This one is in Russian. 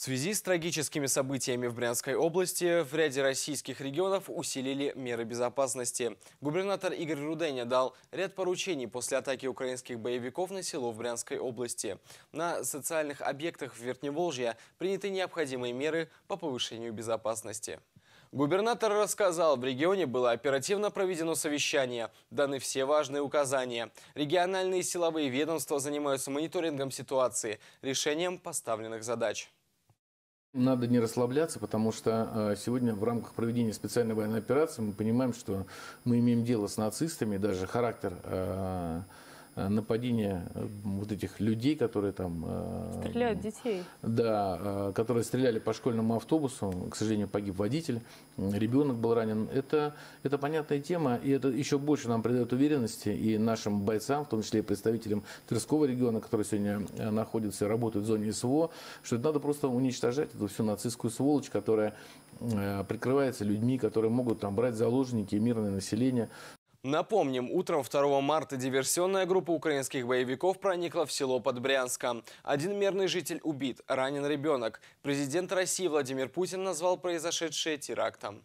В связи с трагическими событиями в Брянской области в ряде российских регионов усилили меры безопасности. Губернатор Игорь Руденя дал ряд поручений после атаки украинских боевиков на село в Брянской области. На социальных объектах в Верхневолжье приняты необходимые меры по повышению безопасности. Губернатор рассказал, в регионе было оперативно проведено совещание, даны все важные указания. Региональные силовые ведомства занимаются мониторингом ситуации, решением поставленных задач. Надо не расслабляться, потому что э, сегодня в рамках проведения специальной военной операции мы понимаем, что мы имеем дело с нацистами, даже характер э, Э, нападение э, вот этих людей, которые там... Э, Стреляют детей. Да, которые стреляли по школьному автобусу, к сожалению, погиб водитель, ребенок был ранен. Это, это понятная тема, и это еще больше нам придает уверенности и нашим бойцам, в том числе и представителям Тверского региона, которые сегодня находятся, и работает в зоне СВО, что это надо просто уничтожать эту всю нацистскую сволочь, которая прикрывается людьми, которые могут там брать заложники, мирное население. Напомним, утром 2 марта диверсионная группа украинских боевиков проникла в село под Брянском. Один мирный житель убит, ранен ребенок. Президент России Владимир Путин назвал произошедшее терактом.